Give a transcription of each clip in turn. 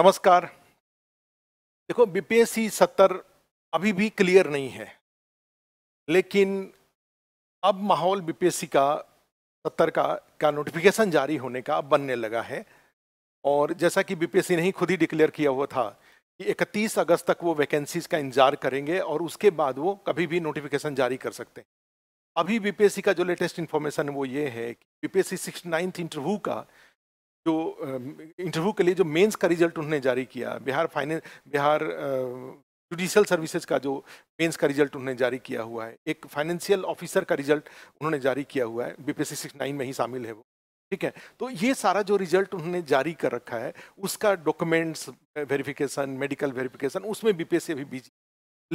नमस्कार देखो बीपीएससी सत्तर अभी भी क्लियर नहीं है लेकिन अब माहौल बीपीएससी का सत्तर का का नोटिफिकेशन जारी होने का बनने लगा है और जैसा कि बीपीएससी ने ही खुद ही डिक्लेयर किया हुआ था कि 31 अगस्त तक वो वैकेंसीज का इंतजार करेंगे और उसके बाद वो कभी भी नोटिफिकेशन जारी कर सकते हैं अभी बीपीएससी का जो लेटेस्ट इन्फॉर्मेशन वो ये है कि बीपीएससी सिक्सटी नाइन्थ इंटरव्यू का जो इंटरव्यू के लिए जो मेंस का रिजल्ट उन्होंने जारी किया Bihar finance Bihar judicial services का जो मेंस का रिजल्ट उन्होंने जारी किया हुआ है एक फाइनेंशियल ऑफिसर का रिजल्ट उन्होंने जारी किया हुआ है बीपीएससी सिक्स नाइन में ही शामिल है वो ठीक है तो ये सारा जो रिजल्ट उन्होंने जारी कर रखा है उसका डॉक्यूमेंट्स वेरिफिकेशन मेडिकल वेरिफिकेशन उसमें बीपीएससी अभी बिजी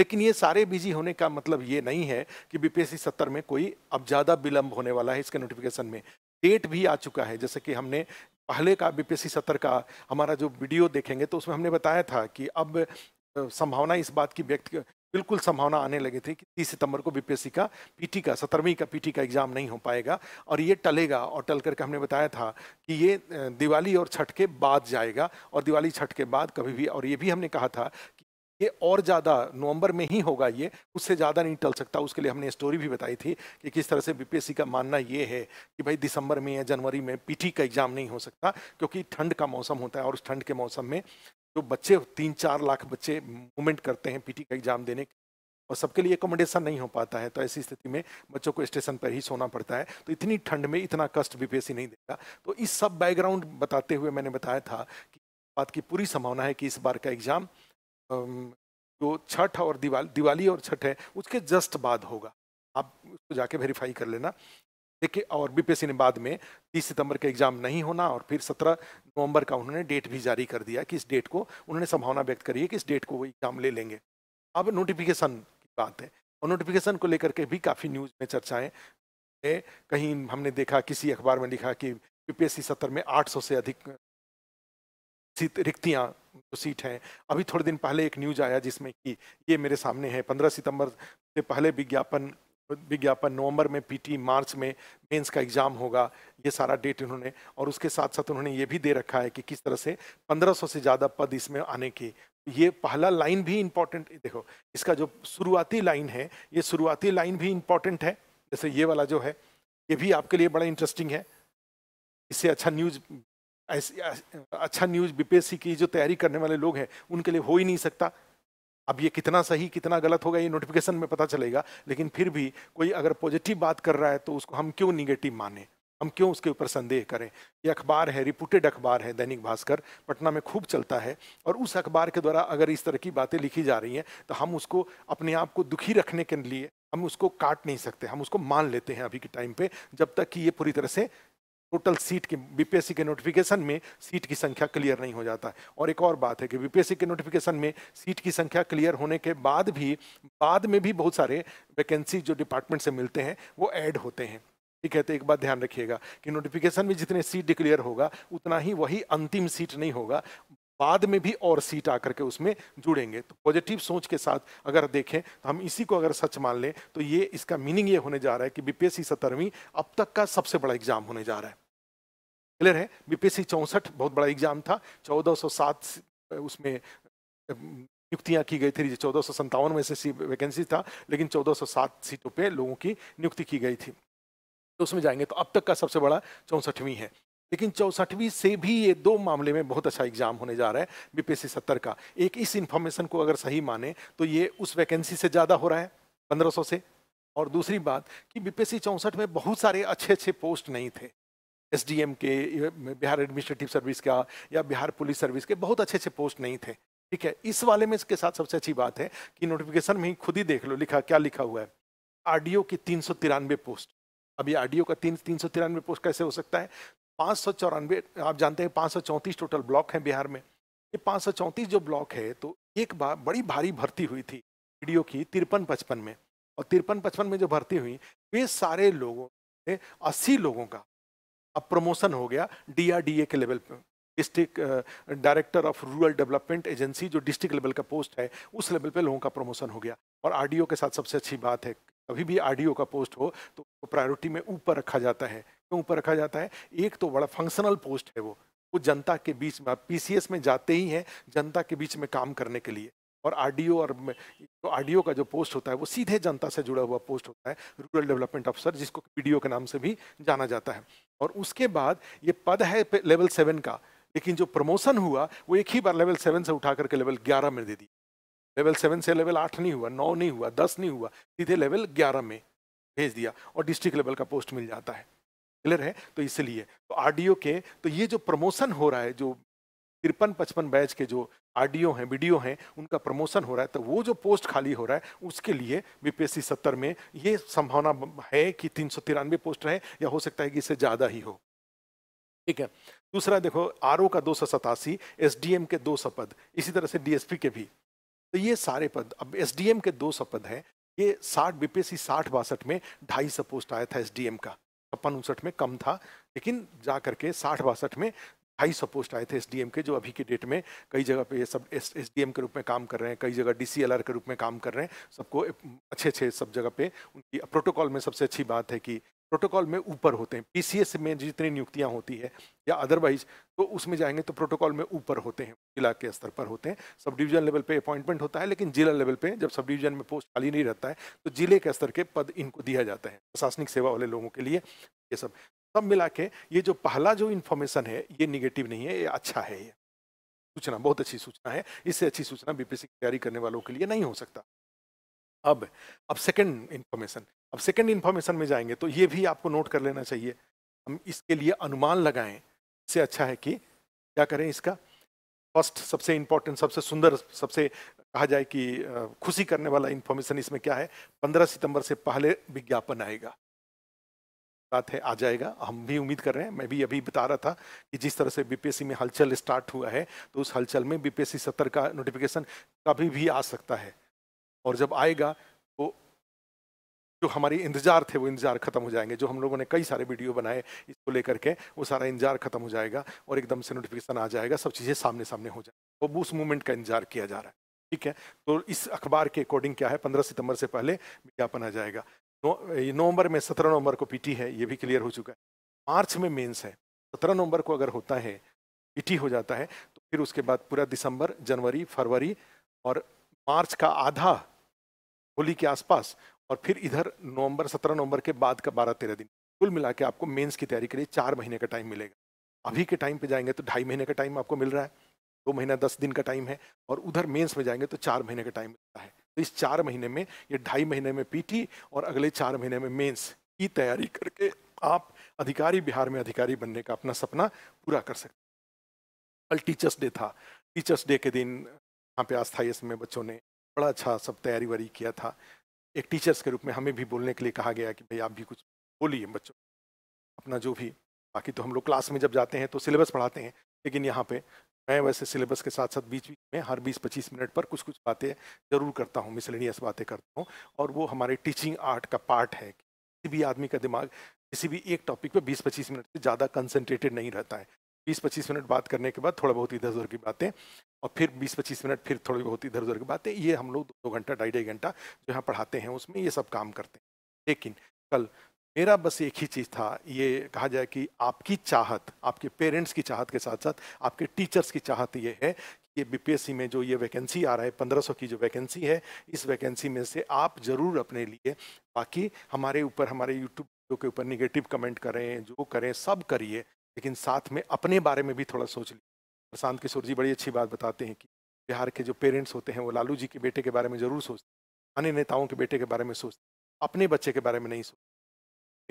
लेकिन ये सारे बिजी होने का मतलब ये नहीं है कि बीपीएससी सत्तर में कोई अब ज़्यादा विलंब होने वाला है इसके नोटिफिकेशन में डेट भी आ चुका है जैसे कि हमने पहले का बीपीएससी सत्र का हमारा जो वीडियो देखेंगे तो उसमें हमने बताया था कि अब संभावना इस बात की व्यक्त बिल्कुल संभावना आने लगी थी कि तीस सितंबर को बीपीएससी का पीटी का सत्रहवीं का पीटी का एग्जाम नहीं हो पाएगा और ये टलेगा और टल करके हमने बताया था कि ये दिवाली और छठ के बाद जाएगा और दिवाली छठ के बाद कभी भी और ये भी हमने कहा था कि ये और ज़्यादा नवंबर में ही होगा ये उससे ज़्यादा नहीं टल सकता उसके लिए हमने स्टोरी भी बताई थी कि किस तरह से बीपीएससी का मानना ये है कि भाई दिसंबर में या जनवरी में पीटी का एग्ज़ाम नहीं हो सकता क्योंकि ठंड का मौसम होता है और उस ठंड के मौसम में जो बच्चे तीन चार लाख बच्चे मूवमेंट करते हैं पीटी का एग्ज़ाम देने के और सबके लिए एकोमोडेशन नहीं हो पाता है तो ऐसी स्थिति में बच्चों को स्टेशन पर ही सोना पड़ता है तो इतनी ठंड में इतना कष्ट बीपीएससी नहीं देगा तो इस सब बैकग्राउंड बताते हुए मैंने बताया था कि बात की पूरी संभावना है कि इस बार का एग्ज़ाम जो छठ और दिवाली दिवाली और छठ है उसके जस्ट बाद होगा आप उसको जाके वेरीफाई कर लेना देखिए और बीपीएससी ने बाद में 30 सितंबर का एग्जाम नहीं होना और फिर 17 नवंबर का उन्होंने डेट भी जारी कर दिया कि इस डेट को उन्होंने संभावना व्यक्त करी है कि इस डेट को वो एग्जाम ले लेंगे अब नोटिफिकेशन की बात है और नोटिफिकेशन को लेकर के भी काफ़ी न्यूज़ में चर्चाएं कहीं हमने देखा किसी अखबार में लिखा कि बी सत्र में आठ से अधिक रिक्तियाँ सीट है अभी थोड़े दिन पहले एक न्यूज आया जिसमें कि ये मेरे सामने है पंद्रह सितंबर से पहले विज्ञापन विज्ञापन नवंबर में पीटी मार्च में मेंस का एग्जाम होगा ये सारा डेट इन्होंने और उसके साथ साथ उन्होंने ये भी दे रखा है कि किस तरह से 1500 से ज़्यादा पद इसमें आने की ये पहला लाइन भी इम्पोर्टेंट देखो इसका जो शुरुआती लाइन है ये शुरुआती लाइन भी इम्पोर्टेंट है जैसे ये वाला जो है ये भी आपके लिए बड़ा इंटरेस्टिंग है इससे अच्छा न्यूज ऐसी अच्छा न्यूज़ बीपीएससी की जो तैयारी करने वाले लोग हैं उनके लिए हो ही नहीं सकता अब ये कितना सही कितना गलत होगा ये नोटिफिकेशन में पता चलेगा लेकिन फिर भी कोई अगर पॉजिटिव बात कर रहा है तो उसको हम क्यों निगेटिव माने हम क्यों उसके ऊपर संदेह करें ये अखबार है रिपोर्टेड अखबार है दैनिक भास्कर पटना में खूब चलता है और उस अखबार के द्वारा अगर इस तरह की बातें लिखी जा रही हैं तो हम उसको अपने आप को दुखी रखने के लिए हम उसको काट नहीं सकते हम उसको मान लेते हैं अभी के टाइम पे जब तक कि ये पूरी तरह से टोटल सीट के बीपीएससी के नोटिफिकेशन में सीट की संख्या क्लियर नहीं हो जाता है और एक और बात है कि बीपीएससी के नोटिफिकेशन में सीट की संख्या क्लियर होने के बाद भी बाद में भी बहुत सारे वैकेंसी जो डिपार्टमेंट से मिलते हैं वो ऐड होते हैं ठीक है तो एक बात ध्यान रखिएगा कि नोटिफिकेशन में जितने सीट डिक्लेयर होगा उतना ही वही अंतिम सीट नहीं होगा बाद में भी और सीट आकर के उसमें जुड़ेंगे तो पॉजिटिव सोच के साथ अगर देखें तो हम इसी को अगर सच मान लें तो ये इसका मीनिंग ये होने जा रहा है कि बीपीएससी सत्तरवीं अब तक का सबसे बड़ा एग्जाम होने जा रहा है क्लियर है बीपीएससी चौंसठ बहुत बड़ा एग्जाम था 1407 उसमें नियुक्तियां की गई थी चौदह सौ संतावन में से वैकेंसी था लेकिन 1407 सीटों पे लोगों की नियुक्ति की गई थी तो उसमें जाएंगे तो अब तक का सबसे बड़ा चौंसठवीं है लेकिन चौसठवीं से भी ये दो मामले में बहुत अच्छा एग्जाम होने जा रहा है बीपीएससी सत्तर का एक इस इन्फॉर्मेशन को अगर सही माने तो ये उस वैकेंसी से ज़्यादा हो रहा है पंद्रह से और दूसरी बात कि बीपीएससी चौंसठ में बहुत सारे अच्छे अच्छे पोस्ट नहीं थे एस डी एम के बिहार एडमिनिस्ट्रेटिव सर्विस का या बिहार पुलिस सर्विस के बहुत अच्छे अच्छे पोस्ट नहीं थे ठीक है इस वाले में इसके साथ सबसे अच्छी बात है कि नोटिफिकेशन में ही खुद ही देख लो लिखा क्या लिखा हुआ है ओ की तीन सौ तिरानवे पोस्ट अभी ओ का तीन तीन सौ तिरानवे पोस्ट कैसे हो सकता है पाँच सौ चौरानवे आप जानते हैं पाँच सौ चौंतीस टोटल ब्लॉक हैं बिहार में ये पाँच सौ चौंतीस जो ब्लॉक है तो एक बार बड़ी भारी भर्ती हुई थी ओ की तिरपन पचपन में और तिरपन पचपन में जो भर्ती हुई वे सारे लोगों ने अस्सी लोगों का अब प्रमोशन हो गया डीआरडीए के लेवल पर district director of rural development agency जो डिस्ट्रिक्ट लेवल का पोस्ट है उस लेवल पे लोगों का प्रमोशन हो गया और आर के साथ सबसे अच्छी बात है कभी भी आर का पोस्ट हो तो प्रायोरिटी में ऊपर रखा जाता है क्यों ऊपर रखा जाता है एक तो बड़ा फंक्शनल पोस्ट है वो वो जनता के बीच में आप पी में जाते ही हैं जनता के बीच में काम करने के लिए और आरडीओ और जो आरडीओ का जो पोस्ट होता है वो सीधे जनता से जुड़ा हुआ पोस्ट होता है रूरल डेवलपमेंट अफसर जिसको पी के नाम से भी जाना जाता है और उसके बाद ये पद है लेवल सेवन का लेकिन जो प्रमोशन हुआ वो एक ही बार लेवल सेवन से उठा करके लेवल ग्यारह में दे दी लेवल सेवन से लेवल आठ नहीं हुआ नौ नहीं हुआ दस नहीं हुआ सीधे लेवल ग्यारह में भेज दिया और डिस्ट्रिक्ट लेवल का पोस्ट मिल जाता है क्लियर है तो इसलिए तो आरडीओ के तो ये जो प्रमोशन हो रहा है जो तिरपन पचपन बैच के जो आरडीओ हैं वीडियो हैं उनका प्रमोशन हो रहा है तो वो जो पोस्ट खाली हो रहा है उसके लिए बीपीएससी सत्तर में ये संभावना है कि तीन सौ तिरानवे पोस्ट रहे या हो सकता है कि इससे ज़्यादा ही हो ठीक है दूसरा देखो आर का दो सौ सतासी एस के दो सौ पद इसी तरह से डीएसपी के भी तो ये सारे पद अब एस के दो सौ पद हैं ये साठ बीपीएससी साठ बासठ में ढाई सौ पोस्ट आया था एस का छप्पन उनसठ में कम था लेकिन जा करके साठ बासठ में हाई सौ पोस्ट आए थे एस के जो अभी की डेट में कई जगह पे ये सब एस एस के रूप में काम कर रहे हैं कई जगह डी के रूप में काम कर रहे हैं सबको अच्छे अच्छे सब जगह पे उनकी प्रोटोकॉल में सबसे अच्छी बात है कि प्रोटोकॉल में ऊपर होते हैं पी में जितनी नियुक्तियाँ होती है या अदरवाइज तो उसमें जाएंगे तो प्रोटोकॉल में ऊपर होते हैं जिला के स्तर पर होते हैं सब डिवीजन लेवल पे अपॉइंटमेंट होता है लेकिन जिला लेवल पे जब सब डिवीजन में पोस्ट खाली नहीं रहता है तो जिले के स्तर के पद इनको दिया जाता है प्रशासनिक सेवा वाले लोगों के लिए ये सब सब मिला के ये जो पहला जो इन्फॉर्मेशन है ये निगेटिव नहीं है ये अच्छा है ये सूचना बहुत अच्छी सूचना है इससे अच्छी सूचना बीपीएससी की तैयारी करने वालों के लिए नहीं हो सकता अब अब सेकंड इन्फॉर्मेशन अब सेकंड इन्फॉर्मेशन में जाएंगे तो ये भी आपको नोट कर लेना चाहिए हम इसके लिए अनुमान लगाएं इससे अच्छा है कि क्या करें इसका फर्स्ट सबसे इम्पोर्टेंट सबसे सुंदर सबसे कहा जाए कि खुशी करने वाला इन्फॉर्मेशन इसमें क्या है पंद्रह सितंबर से पहले विज्ञापन आएगा साथ है आ जाएगा हम भी उम्मीद कर रहे हैं मैं भी अभी बता रहा था कि जिस तरह से बीपीएससी में हलचल स्टार्ट हुआ है तो उस हलचल में बीपीएससी सत्तर का नोटिफिकेशन कभी भी आ सकता है और जब आएगा तो जो हमारे इंतजार थे वो इंतजार खत्म हो जाएंगे जो हम लोगों ने कई सारे वीडियो बनाए इसको लेकर के वो सारा इंतजार खत्म हो जाएगा और एकदम से नोटिफिकेशन आ जाएगा सब चीज़ें सामने सामने हो जाएगी और तो उस मूवमेंट का इंतजार किया जा रहा है ठीक है तो इस अखबार के अकॉर्डिंग क्या है पंद्रह सितंबर से पहले विज्ञापन आ जाएगा नवंबर में सत्रह नवंबर को पीटी है ये भी क्लियर हो चुका है मार्च में मेंस है सत्रह नवंबर को अगर होता है पीटी हो जाता है तो फिर उसके बाद पूरा दिसंबर जनवरी फरवरी और मार्च का आधा होली के आसपास और फिर इधर नवंबर सत्रह नवंबर के बाद का बारह तेरह दिन कुल मिला के आपको मेंस की तैयारी के लिए चार महीने का टाइम मिलेगा अभी के टाइम पे जाएंगे तो ढाई महीने का टाइम आपको मिल रहा है दो महीना दस दिन का टाइम है और उधर मेंस में जाएंगे तो चार महीने का टाइम मिलता है तो इस चार महीने में ये ढाई महीने में पीटी और अगले चार महीने में मेंस की तैयारी करके आप अधिकारी बिहार में अधिकारी बनने का अपना सपना पूरा कर सकते कल टीचर्स डे था टीचर्स डे के दिन यहाँ पे आस्था यस बच्चों ने बड़ा अच्छा सब तैयारी वारी किया था एक टीचर्स के रूप में हमें भी बोलने के लिए कहा गया कि भाई आप भी कुछ बोलिए बच्चों अपना जो भी बाकी तो हम लोग क्लास में जब जाते हैं तो सिलेबस पढ़ाते हैं लेकिन यहाँ पे मैं वैसे सिलेबस के साथ साथ बीच बीच में हर 20-25 मिनट पर कुछ कुछ बातें जरूर करता हूँ मिसलिनियस बातें करता हूँ और वो हमारे टीचिंग आर्ट का पार्ट है किसी भी आदमी का दिमाग किसी भी एक टॉपिक पर 20-25 मिनट से ज़्यादा कंसनट्रेटेड नहीं रहता है 20-25 मिनट बात करने के बाद थोड़ा बहुत इधर उधर की बातें और फिर 20-25 मिनट फिर थोड़ी बहुत इधर उधर की बातें ये हम लोग दो घंटा ढाई ढाई घंटा जो यहाँ पढ़ाते हैं उसमें ये सब काम करते हैं लेकिन कल मेरा बस एक ही चीज़ था ये कहा जाए कि आपकी चाहत आपके पेरेंट्स की चाहत के साथ साथ आपके टीचर्स की चाहत ये है ये बीपीएससी में जो ये वैकेंसी आ रहा है पंद्रह सौ की जो वैकेंसी है इस वैकेंसी में से आप ज़रूर अपने लिए बाकी हमारे ऊपर हमारे यूट्यूब वीडियो के ऊपर निगेटिव कमेंट करें जो करें सब करिए लेकिन साथ में अपने बारे में भी थोड़ा सोच लीजिए प्रशांत किशोर जी बड़ी अच्छी बात बताते हैं कि बिहार के जो पेरेंट्स होते हैं वो लालू जी के बेटे के बारे में ज़रूर सोचते हैं अन्य नेताओं के बेटे के बारे में सोचते हैं अपने बच्चे के बारे में नहीं सोचते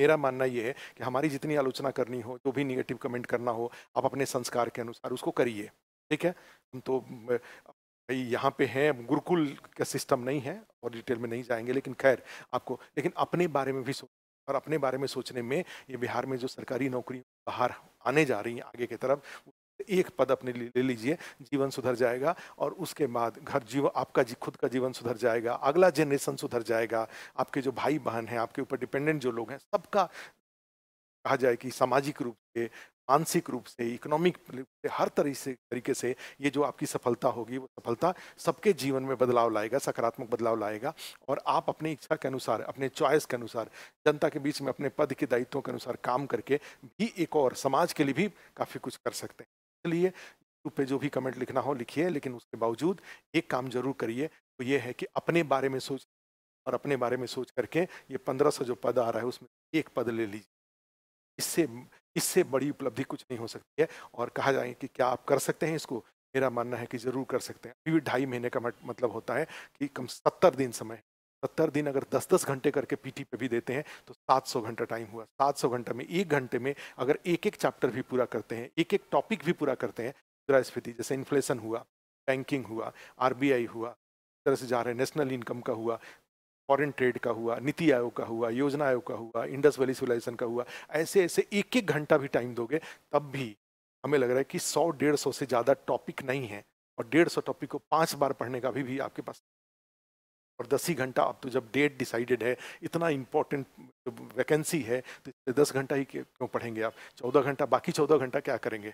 मेरा मानना ये है कि हमारी जितनी आलोचना करनी हो जो भी निगेटिव कमेंट करना हो आप अपने संस्कार के अनुसार उसको करिए ठीक है हम तो भाई यहाँ पे हैं गुरुकुल का सिस्टम नहीं है और डिटेल में नहीं जाएंगे लेकिन खैर आपको लेकिन अपने बारे में भी सोच और अपने बारे में सोचने में ये बिहार में जो सरकारी नौकरी बाहर आने जा रही हैं आगे की तरफ एक पद अपने लिए ले लीजिए जीवन सुधर जाएगा और उसके बाद घर जीव आपका जी, खुद का जीवन सुधर जाएगा अगला जनरेशन सुधर जाएगा आपके जो भाई बहन हैं आपके ऊपर डिपेंडेंट जो लोग हैं सबका कहा जाए कि सामाजिक रूप से मानसिक रूप से इकोनॉमिक से हर तरह से तरीके से ये जो आपकी सफलता होगी वो सफलता सबके जीवन में बदलाव लाएगा सकारात्मक बदलाव लाएगा और आप अपनी इच्छा के अनुसार अपने चॉइस के अनुसार जनता के बीच में अपने पद के दायित्वों के अनुसार काम करके भी एक और समाज के लिए भी काफ़ी कुछ कर सकते हैं लिए यूट्यूब पे जो भी कमेंट लिखना हो लिखिए लेकिन उसके बावजूद एक काम जरूर करिए वो ये है कि अपने बारे में सोच और अपने बारे में सोच करके ये पंद्रह सौ जो पद आ रहा है उसमें एक पद ले लीजिए इससे इससे बड़ी उपलब्धि कुछ नहीं हो सकती है और कहा जाए कि क्या आप कर सकते हैं इसको मेरा मानना है कि ज़रूर कर सकते हैं अभी भी ढाई महीने का मतलब होता है कि कम सत्तर दिन समय सत्तर दिन अगर दस दस घंटे करके पीटी पे भी देते हैं तो सात सौ घंटा टाइम हुआ सात सौ घंटा में एक घंटे में अगर एक एक चैप्टर भी पूरा करते हैं एक एक टॉपिक भी पूरा करते हैं मुद्रास्फीति जैसे इन्फ्लेशन हुआ बैंकिंग हुआ आर हुआ इस तरह से जा रहे हैं नेशनल इनकम का हुआ फॉरेन ट्रेड का हुआ नीति आयोग का हुआ योजना आयोग का हुआ इंडस वैली सिविलाइजेशन का हुआ ऐसे ऐसे एक एक घंटा भी टाइम दोगे तब भी हमें लग रहा है कि सौ डेढ़ सौ से ज़्यादा टॉपिक नहीं है और डेढ़ सौ टॉपिक को पाँच बार पढ़ने का भी, भी आपके पास और दस ही घंटा अब तो जब डेट डिसाइडेड है इतना इम्पोर्टेंट वैकेंसी है तो दस घंटा ही क्यों पढ़ेंगे आप चौदह घंटा बाकी चौदह घंटा क्या करेंगे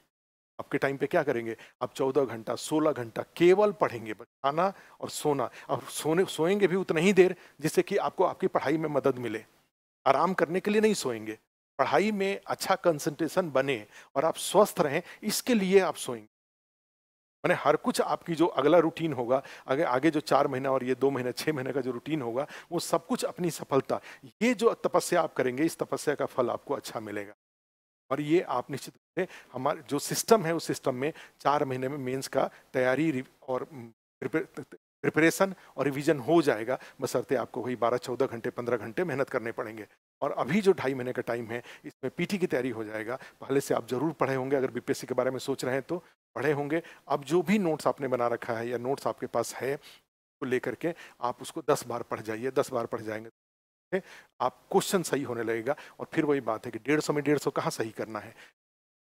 आपके टाइम पे क्या करेंगे आप चौदह घंटा सोलह घंटा केवल पढ़ेंगे बस खाना और सोना और सोने सोएंगे भी उतना ही देर जिससे कि आपको आपकी पढ़ाई में मदद मिले आराम करने के लिए नहीं सोएंगे पढ़ाई में अच्छा कंसंट्रेशन बने और आप स्वस्थ रहें इसके लिए आप सोएंगे मैंने हर कुछ आपकी जो अगला रूटीन होगा आगे आगे जो चार महीना और ये दो महीना छः महीने का जो रूटीन होगा वो सब कुछ अपनी सफलता ये जो तपस्या आप करेंगे इस तपस्या का फल आपको अच्छा मिलेगा और ये आप निश्चित रूप से हमारे जो सिस्टम है उस सिस्टम में चार महीने में मेंस का तैयारी और प्रिपरेशन और रिवीजन हो जाएगा बसरते आपको वही बारह चौदह घंटे पंद्रह घंटे मेहनत करने पड़ेंगे और अभी जो ढाई महीने का टाइम है इसमें पीटी की तैयारी हो जाएगा पहले से आप ज़रूर पढ़े होंगे अगर बीपीएससी के बारे में सोच रहे हैं तो पढ़े होंगे अब जो भी नोट्स आपने बना रखा है या नोट्स आपके पास है को लेकर के आप उसको दस बार पढ़ जाइए दस बार पढ़ जाएंगे आप क्वेश्चन सही होने लगेगा और फिर वही बात है कि डेढ़ सौ में डेढ़ सौ कहाँ सही करना है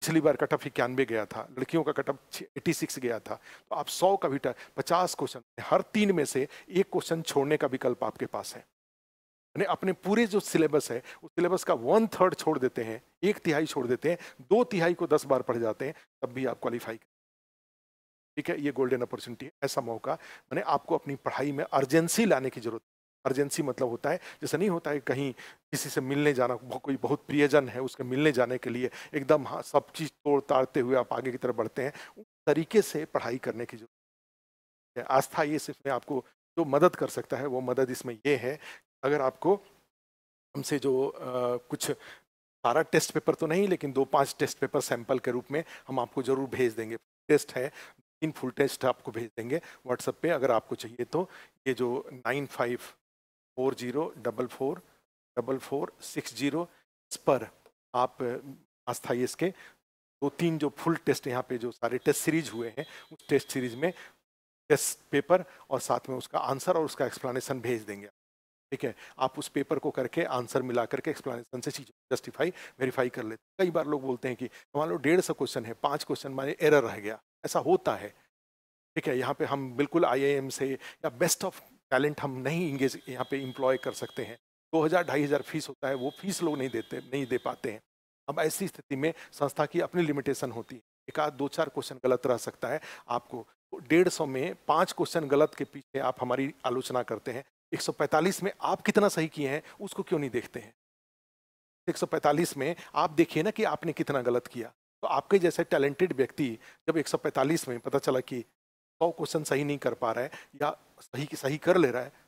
पिछली बार कट ऑफ इक्यानवे गया था लड़कियों का कट ऑफ एटी सिक्स गया था तो आप सौ का भी पचास क्वेश्चन हर तीन में से एक क्वेश्चन छोड़ने का विकल्प आपके पास है यानी अपने पूरे जो सिलेबस है उस सिलेबस का वन थर्ड छोड़ देते हैं एक तिहाई छोड़ देते हैं दो तिहाई को दस बार पढ़ जाते हैं तब भी आप क्वालिफाई ठीक है ये गोल्डन अपॉर्चुनिटी है ऐसा मौका मैंने आपको अपनी पढ़ाई में अर्जेंसी लाने की जरूरत अर्जेंसी मतलब होता है जैसा नहीं होता है कहीं किसी से मिलने जाना कोई बहुत प्रियजन है उसके मिलने जाने के लिए एकदम हाँ सब चीज़ तोड़ ताड़ते हुए आप आगे की तरफ बढ़ते हैं उस तरीके से पढ़ाई करने की जरूरत है आस्था ये सिर्फ में आपको जो मदद कर सकता है वो मदद इसमें ये है अगर आपको हमसे जो आ, कुछ सारा टेस्ट पेपर तो नहीं लेकिन दो पांच टेस्ट पेपर सैंपल के रूप में हम आपको ज़रूर भेज देंगे टेस्ट है तीन फुल टेस्ट आपको भेज देंगे व्हाट्सएप पे अगर आपको चाहिए तो ये जो nine five four zero double four double four six zero इस पर आप आस्था इसके दो तीन जो फुल टेस्ट यहाँ पे जो सारे टेस्ट सीरीज हुए हैं उस टेस्ट सीरीज में टेस्ट पेपर और साथ में उसका आंसर और उसका एक्सप्लेनेशन भेज देंगे ठीक है आप उस पेपर को करके आंसर मिला करके एक्सप्लेनेशन से चीज़ जस्टिफाई वेरीफाई कर लेते कई बार लोग बोलते हैं कि मान लो डेढ़ सौ क्वेश्चन है पाँच क्वेश्चन माने एरर रह गया ऐसा होता है ठीक है यहाँ पे हम बिल्कुल आईआईएम से या बेस्ट ऑफ टैलेंट हम नहीं इंगेज यहाँ पे इम्प्लॉय कर सकते हैं दो हज़ार ढाई हज़ार फीस होता है वो फीस लोग नहीं देते नहीं दे पाते हैं अब ऐसी स्थिति में संस्था की अपनी लिमिटेशन होती है एक आध दो चार क्वेश्चन गलत रह सकता है आपको तो डेढ़ सौ में पाँच क्वेश्चन गलत के पीछे आप हमारी आलोचना करते हैं एक सौ पैंतालीस में आप कितना सही किए हैं उसको क्यों नहीं देखते हैं एक सौ पैंतालीस में आप देखिए ना कि आपने कितना गलत किया तो आपके जैसे टैलेंटेड व्यक्ति जब एक सौ पैंतालीस में पता चला कि सौ क्वेश्चन सही नहीं कर पा रहा है या सही की सही कर ले रहा है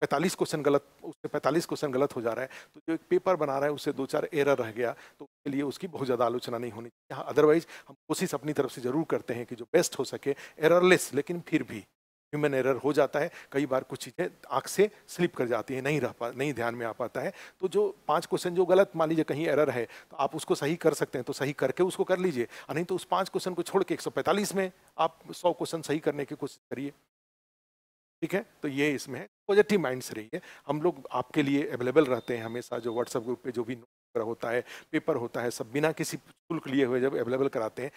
पैंतालीस क्वेश्चन गलत उससे पैंतालीस क्वेश्चन गलत हो जा रहा है तो जो एक पेपर बना रहा है उससे दो चार एरर रह गया तो उसके लिए उसकी बहुत ज़्यादा आलोचना नहीं होनी चाहिए हाँ अदरवाइज हम कोशिश अपनी तरफ से ज़रूर करते हैं कि जो बेस्ट हो सके एररलेस लेकिन फिर भी ह्यूमन एरर हो जाता है कई बार कुछ चीज़ें आँख से स्लिप कर जाती हैं नहीं रह पा नहीं ध्यान में आ पाता है तो जो पाँच क्वेश्चन जो गलत मान लीजिए कहीं एरर है तो आप उसको सही कर सकते हैं तो सही करके उसको कर लीजिए नहीं तो उस पाँच क्वेश्चन को छोड़ के एक में आप सौ क्वेश्चन सही करने की कोशिश करिए ठीक है तो ये इसमें है पॉजिटिव माइंड से रहिए हम लोग आपके लिए अवेलेबल रहते हैं हमेशा जो व्हाट्सएप ग्रुप पे जो भी नोट होता है पेपर होता है सब बिना किसी शुल्क लिए हुए जब अवेलेबल कराते हैं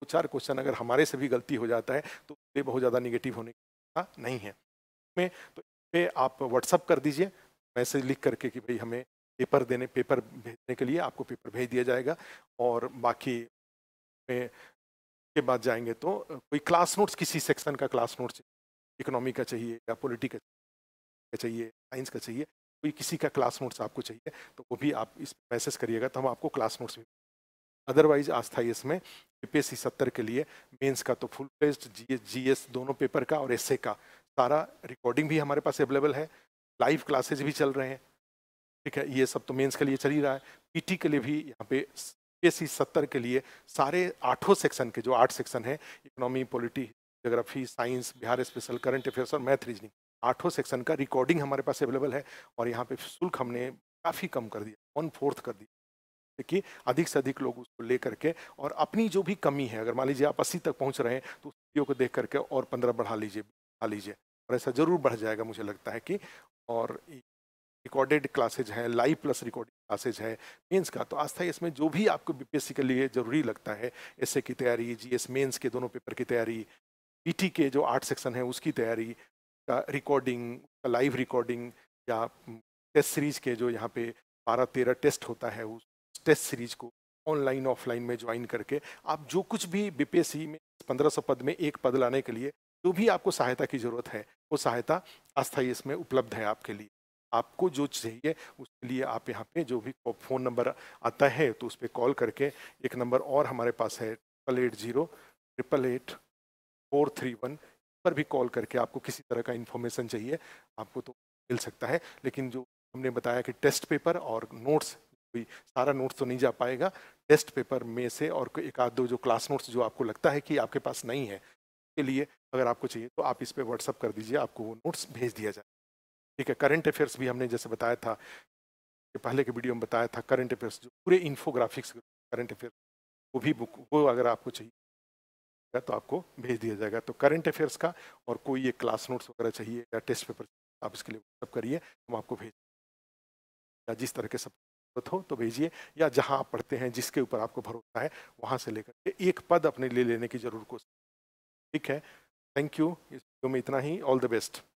तो चार क्वेश्चन अगर हमारे से भी गलती हो जाता है तो ये बहुत ज़्यादा निगेटिव होने का नहीं है में तो पे आप व्हाट्सअप कर दीजिए मैसेज लिख करके कि भाई हमें पेपर देने पेपर भेजने के लिए आपको पेपर भेज दिया जाएगा और बाकी में के बाद जाएंगे तो कोई क्लास नोट्स किसी सेक्शन का क्लास नोट्स इकोनॉमी का चाहिए या पोलिटिकल का चाहिए साइंस का चाहिए कोई किसी का क्लास नोट्स आपको चाहिए तो वो भी आप इस मैसेज करिएगा तो हम आपको क्लास नोट्स भी अदरवाइज आस्था इसमें सी सत्तर के लिए मेंस का तो फुल पेस्ट जी एस जी एस दोनों पेपर का और ए का सारा रिकॉर्डिंग भी हमारे पास अवेलेबल है लाइव क्लासेज भी चल रहे हैं ठीक है ये सब तो मेंस के लिए चल ही रहा है पीटी के लिए भी यहाँ पे पी एस सी सत्तर के लिए सारे आठों सेक्शन के जो आठ सेक्शन है economy polity geography science Bihar special current affairs और मैथ रीजनिंग आठों सेक्शन का रिकॉर्डिंग हमारे पास अवेलेबल है और यहाँ पे शुल्क हमने काफ़ी कम कर दिया वन फोर्थ कर दिया कि अधिक से अधिक लोग उसको ले करके और अपनी जो भी कमी है अगर मान लीजिए आप अस्सी तक पहुँच रहे हैं तो उस वीडियो को देख करके और पंद्रह बढ़ा लीजिए बढ़ा लीजिए और ऐसा ज़रूर बढ़ जाएगा मुझे लगता है कि और रिकॉर्डेड क्लासेज हैं लाइव प्लस रिकॉर्डेड क्लासेज है मेंस का तो आस्था इसमें जो भी आपको बीपीएससी के लिए ज़रूरी लगता है एसए की तैयारी जीएस मेंस के दोनों पेपर की तैयारी ईटी e के जो आर्ट सेक्शन है उसकी तैयारी का रिकॉर्डिंग लाइव रिकॉर्डिंग या टेस्ट सीरीज के जो यहाँ पे बारह तेरह टेस्ट होता है उस टेस्ट सीरीज को ऑनलाइन ऑफलाइन में ज्वाइन करके आप जो कुछ भी बीपीएससी में पंद्रह सौ पद में एक पद लाने के लिए जो भी आपको सहायता की ज़रूरत है वो सहायता अस्थायी इसमें उपलब्ध है आपके लिए आपको जो चाहिए उसके लिए आप यहाँ पे जो भी फ़ोन नंबर आता है तो उस पर कॉल करके एक नंबर और हमारे पास है triple eight zero triple eight four three one पर भी कॉल करके आपको किसी तरह का इन्फॉर्मेशन चाहिए आपको तो मिल सकता है लेकिन जो हमने बताया कि टेस्ट पेपर और नोट्स कोई सारा नोट्स तो नहीं जा पाएगा टेस्ट पेपर में से और एक आध दो जो क्लास नोट्स जो आपको लगता है कि आपके पास नहीं है के लिए अगर आपको चाहिए तो आप इस पर व्हाट्सअप कर दीजिए आपको वो नोट्स भेज दिया जाए ठीक है करंट अफेयर्स भी हमने जैसे बताया था कि पहले के वीडियो में बताया था करंट अफेयर्स जो पूरे इन्फोग्राफिक्स करंट अफेयर्स वो भी बुक वो अगर आपको चाहिए जाएगा तो आपको भेज दिया जाएगा तो करंट अफेयर्स का और कोई ये क्लास नोट्स वगैरह चाहिए या टेस्ट पेपर आप इसके लिए व्हाट्सअप करिए हम आपको भेज या जिस तरह के सब हो तो भेजिए या जहाँ आप पढ़ते हैं जिसके ऊपर आपको भरोसा है वहाँ से लेकर एक पद अपने लिए लेने की जरूर कोशिश ठीक है थैंक यू इस वीडियो में इतना ही ऑल द बेस्ट